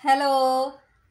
hello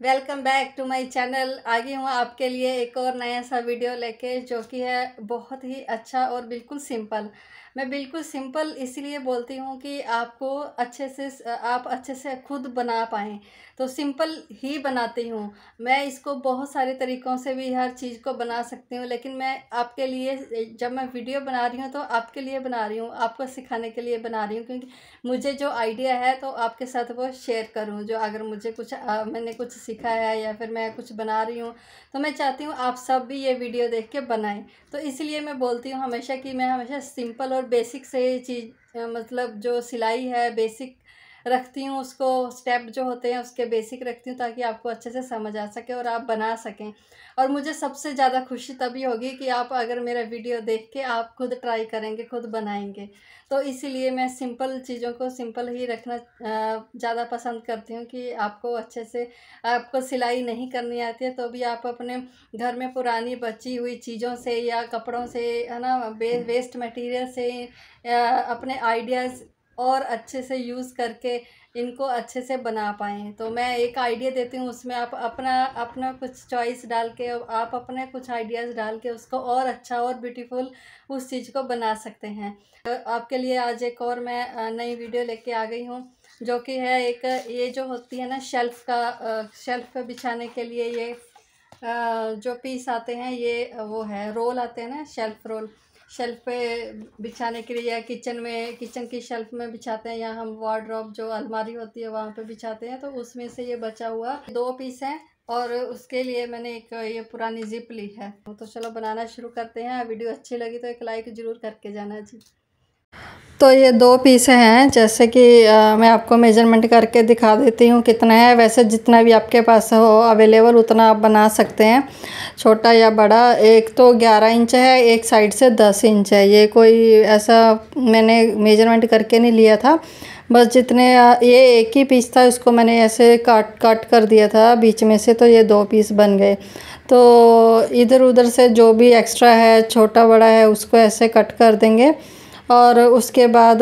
welcome back to my channel आ गई हूँ आपके लिए एक और नया सा वीडियो लेके जो कि है बहुत ही अच्छा और बिल्कुल सिंपल मैं बिल्कुल सिंपल इसीलिए बोलती हूँ कि आपको अच्छे से आप अच्छे से खुद बना पाएँ तो सिंपल ही बनाती हूँ मैं इसको बहुत सारे तरीक़ों से भी हर चीज़ को बना सकती हूँ लेकिन मैं आपके लिए जब मैं वीडियो बना रही हूँ तो आपके लिए बना रही हूँ आपको सिखाने के लिए बना रही हूँ क्योंकि मुझे जो आइडिया है तो आपके साथ वो शेयर करूँ जो अगर मुझे कुछ आ, मैंने कुछ सीखा है या फिर मैं कुछ बना रही हूँ तो मैं चाहती हूँ आप सब भी ये वीडियो देख के बनाएँ तो इसलिए मैं बोलती हूँ हमेशा कि मैं हमेशा सिंपल और मतलब बेसिक से चीज मतलब जो सिलाई है बेसिक रखती हूँ उसको स्टेप जो होते हैं उसके बेसिक रखती हूँ ताकि आपको अच्छे से समझ आ सके और आप बना सकें और मुझे सबसे ज़्यादा खुशी तभी होगी कि आप अगर मेरा वीडियो देख के आप खुद ट्राई करेंगे खुद बनाएंगे तो इसीलिए मैं सिंपल चीज़ों को सिंपल ही रखना ज़्यादा पसंद करती हूँ कि आपको अच्छे से आपको सिलाई नहीं करनी आती है तो भी आप अपने घर में पुरानी बची हुई चीज़ों से या कपड़ों से है ना वेस्ट मटेरियल से अपने आइडियाज़ और अच्छे से यूज़ करके इनको अच्छे से बना पाएँ तो मैं एक आइडिया देती हूँ उसमें आप अपना अपना कुछ चॉइस डाल के आप अपने कुछ आइडियाज़ डाल के उसको और अच्छा और ब्यूटीफुल उस चीज़ को बना सकते हैं तो आपके लिए आज एक और मैं नई वीडियो लेके आ गई हूँ जो कि है एक ये जो होती है ना शेल्फ़ का शेल्फ़ पे बिछाने के लिए ये जो पीस आते हैं ये वो है रोल आते हैं ना शेल्फ़ रोल शेल्फ पे बिछाने के लिए या किचन में किचन की शेल्फ में बिछाते हैं या हम वार्ड्रॉप जो अलमारी होती है वहाँ पे बिछाते हैं तो उसमें से ये बचा हुआ दो पीस है और उसके लिए मैंने एक ये पुरानी जिप ली है तो चलो बनाना शुरू करते हैं वीडियो अच्छी लगी तो एक लाइक ज़रूर करके जाना जी तो ये दो पीस हैं जैसे कि आ, मैं आपको मेजरमेंट करके दिखा देती हूँ कितना है वैसे जितना भी आपके पास हो अवेलेबल उतना आप बना सकते हैं छोटा या बड़ा एक तो 11 इंच है एक साइड से 10 इंच है ये कोई ऐसा मैंने मेजरमेंट करके नहीं लिया था बस जितने ये एक ही पीस था उसको मैंने ऐसे काट काट कर दिया था बीच में से तो ये दो पीस बन गए तो इधर उधर से जो भी एक्स्ट्रा है छोटा बड़ा है उसको ऐसे कट कर देंगे और उसके बाद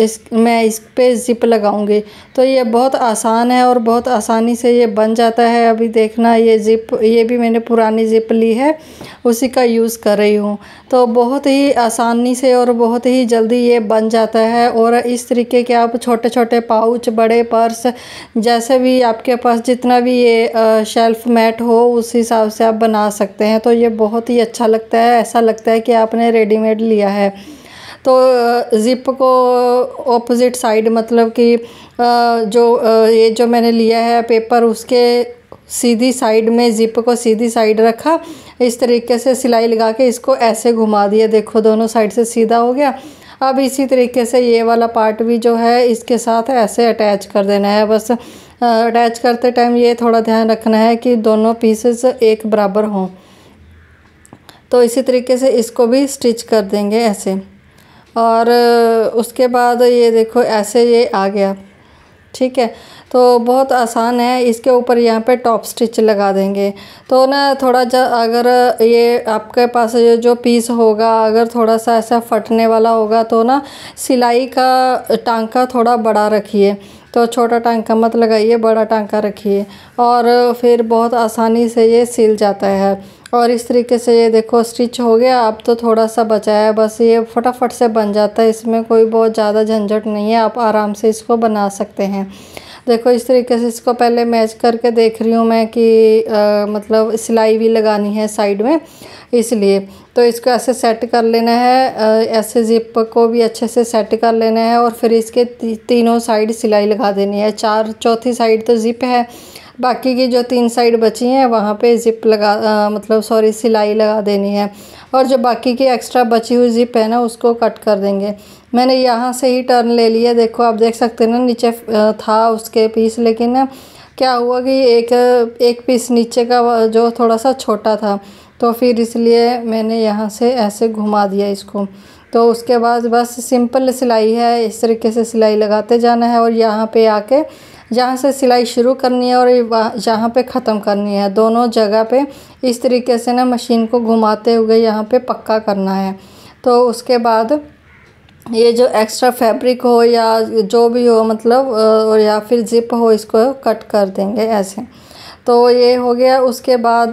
इस मैं इस पर ज़िप लगाऊंगी तो ये बहुत आसान है और बहुत आसानी से ये बन जाता है अभी देखना ये ज़िप ये भी मैंने पुरानी ज़िप ली है उसी का यूज़ कर रही हूँ तो बहुत ही आसानी से और बहुत ही जल्दी ये बन जाता है और इस तरीके के आप छोटे छोटे पाउच बड़े पर्स जैसे भी आपके पास जितना भी ये शेल्फ मैट हो उस हिसाब से आप बना सकते हैं तो ये बहुत ही अच्छा लगता है ऐसा लगता है कि आपने रेडीमेड लिया है तो ज़िप को ऑपोज़िट साइड मतलब कि जो ये जो मैंने लिया है पेपर उसके सीधी साइड में ज़िप को सीधी साइड रखा इस तरीके से सिलाई लगा के इसको ऐसे घुमा दिया देखो दोनों साइड से सीधा हो गया अब इसी तरीके से ये वाला पार्ट भी जो है इसके साथ ऐसे अटैच कर देना है बस अटैच करते टाइम ये थोड़ा ध्यान रखना है कि दोनों पीसेस एक बराबर हों तो इसी तरीके से इसको भी स्टिच कर देंगे ऐसे और उसके बाद ये देखो ऐसे ये आ गया ठीक है तो बहुत आसान है इसके ऊपर यहाँ पे टॉप स्टिच लगा देंगे तो ना थोड़ा जा अगर ये आपके पास ये जो पीस होगा अगर थोड़ा सा ऐसा फटने वाला होगा तो ना सिलाई का टांका थोड़ा बड़ा रखिए तो छोटा टांका मत लगाइए बड़ा टांका रखिए और फिर बहुत आसानी से ये सिल जाता है और इस तरीके से ये देखो स्टिच हो गया अब तो थोड़ा सा बचा है बस ये फटाफट से बन जाता है इसमें कोई बहुत ज़्यादा झंझट नहीं है आप आराम से इसको बना सकते हैं देखो इस तरीके से इसको पहले मैच करके देख रही हूँ मैं कि आ, मतलब सिलाई भी लगानी है साइड में इसलिए तो इसको ऐसे सेट कर लेना है आ, ऐसे जिप को भी अच्छे से सेट कर लेना है और फिर इसके ती, तीनों साइड सिलाई लगा देनी है चार चौथी साइड तो जिप है बाकी की जो तीन साइड बची हैं वहाँ पे ज़िप लगा आ, मतलब सॉरी सिलाई लगा देनी है और जो बाकी की एक्स्ट्रा बची हुई ज़िप है ना उसको कट कर देंगे मैंने यहाँ से ही टर्न ले लिया देखो आप देख सकते हैं ना नीचे था उसके पीस लेकिन क्या हुआ कि एक एक पीस नीचे का जो थोड़ा सा छोटा था तो फिर इसलिए मैंने यहाँ से ऐसे घुमा दिया इसको तो उसके बाद बस सिंपल सिलाई है इस तरीके से सिलाई लगाते जाना है और यहाँ पे आके जहाँ से सिलाई शुरू करनी है और जहाँ पे ख़त्म करनी है दोनों जगह पे इस तरीके से ना मशीन को घुमाते हुए यहाँ पे पक्का करना है तो उसके बाद ये जो एक्स्ट्रा फैब्रिक हो या जो भी हो मतलब और या फिर जिप हो इसको कट कर देंगे ऐसे तो ये हो गया उसके बाद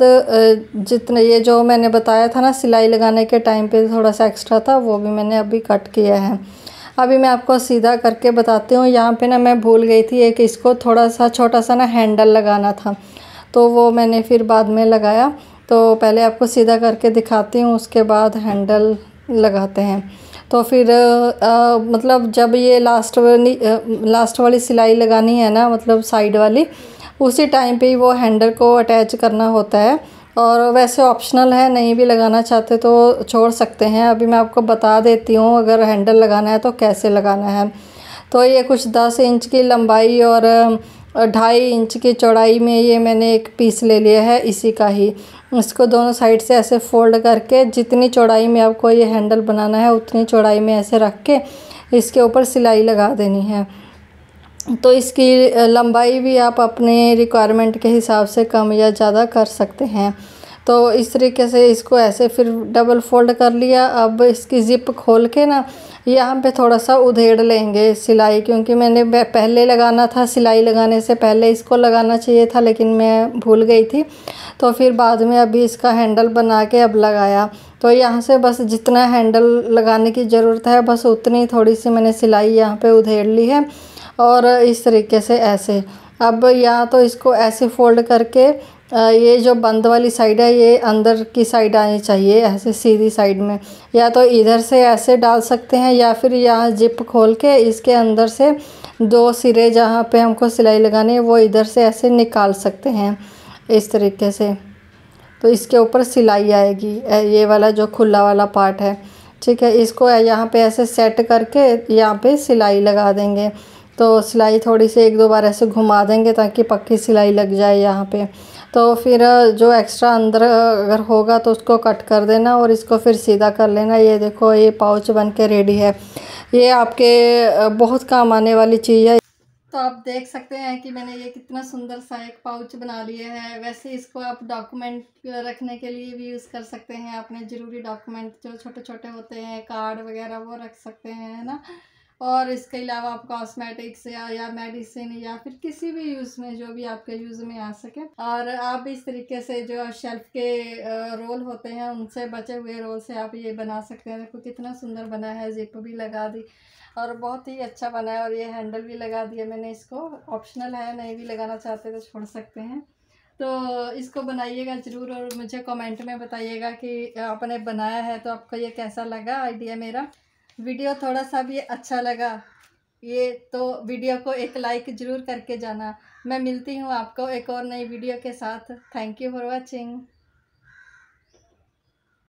जितने ये जो मैंने बताया था ना सिलाई लगाने के टाइम पे थोड़ा सा एक्स्ट्रा था वो भी मैंने अभी कट किया है अभी मैं आपको सीधा करके बताती हूँ यहाँ पे ना मैं भूल गई थी एक इसको थोड़ा सा छोटा सा ना हैंडल लगाना था तो वो मैंने फिर बाद में लगाया तो पहले आपको सीधा करके दिखाती हूँ उसके बाद हैंडल लगाते हैं तो फिर आ, आ, मतलब जब ये लास्ट वाली लास्ट वाली सिलाई लगानी है ना मतलब साइड वाली उसी टाइम पे ही वो हैंडल को अटैच करना होता है और वैसे ऑप्शनल है नहीं भी लगाना चाहते तो छोड़ सकते हैं अभी मैं आपको बता देती हूँ अगर हैंडल लगाना है तो कैसे लगाना है तो ये कुछ दस इंच की लंबाई और ढाई इंच की चौड़ाई में ये मैंने एक पीस ले लिया है इसी का ही इसको दोनों साइड से ऐसे फोल्ड करके जितनी चौड़ाई में आपको ये हैंडल बनाना है उतनी चौड़ाई में ऐसे रख के इसके ऊपर सिलाई लगा देनी है तो इसकी लंबाई भी आप अपने रिक्वायरमेंट के हिसाब से कम या ज़्यादा कर सकते हैं तो इस तरीके से इसको ऐसे फिर डबल फोल्ड कर लिया अब इसकी ज़िप खोल के ना यहाँ पे थोड़ा सा उधेड़ लेंगे सिलाई क्योंकि मैंने पहले लगाना था सिलाई लगाने से पहले इसको लगाना चाहिए था लेकिन मैं भूल गई थी तो फिर बाद में अभी इसका हैंडल बना के अब लगाया तो यहाँ से बस जितना हैंडल लगाने की ज़रूरत है बस उतनी थोड़ी सी मैंने सिलाई यहाँ पे उधेड़ ली है और इस तरीके से ऐसे अब या तो इसको ऐसे फ़ोल्ड करके ये जो बंद वाली साइड है ये अंदर की साइड आनी चाहिए ऐसे सीधी साइड में या तो इधर से ऐसे डाल सकते हैं या फिर यहाँ जिप खोल के इसके अंदर से दो सिरे जहाँ पे हमको सिलाई लगानी है वो इधर से ऐसे निकाल सकते हैं इस तरीके से तो इसके ऊपर सिलाई आएगी ये वाला जो खुला वाला पार्ट है ठीक है इसको यहाँ पे ऐसे सेट करके यहाँ पे सिलाई लगा देंगे तो सिलाई थोड़ी सी एक दो बार ऐसे घुमा देंगे ताकि पक्की सिलाई लग जाए यहाँ पे तो फिर जो एक्स्ट्रा अंदर अगर होगा तो उसको कट कर देना और इसको फिर सीधा कर लेना ये देखो ये पाउच बन के रेडी है ये आपके बहुत काम आने वाली चीज़ है तो आप देख सकते हैं कि मैंने ये कितना सुंदर सा एक पाउच बना लिया है वैसे इसको आप डॉक्यूमेंट रखने के लिए भी यूज़ कर सकते हैं अपने ज़रूरी डॉक्यूमेंट जो छोटे छोटे होते हैं कार्ड वगैरह वो रख सकते हैं है ना और इसके अलावा आप कॉस्मेटिक्स या या मेडिसिन या फिर किसी भी यूज़ में जो भी आपके यूज़ में आ सके और आप इस तरीके से जो शेल्फ के रोल होते हैं उनसे बचे हुए रोल से आप ये बना सकते हैं देखो कितना सुंदर बना है जिप भी लगा दी और बहुत ही अच्छा बना है और ये हैंडल भी लगा दिया मैंने इसको ऑप्शनल है नहीं भी लगाना चाहते तो छोड़ सकते हैं तो इसको बनाइएगा ज़रूर और मुझे कमेंट में बताइएगा कि आपने बनाया है तो आपको ये कैसा लगा आइडिया मेरा वीडियो थोड़ा सा भी अच्छा लगा ये तो वीडियो को एक लाइक ज़रूर करके जाना मैं मिलती हूँ आपको एक और नई वीडियो के साथ थैंक यू फॉर वॉचिंग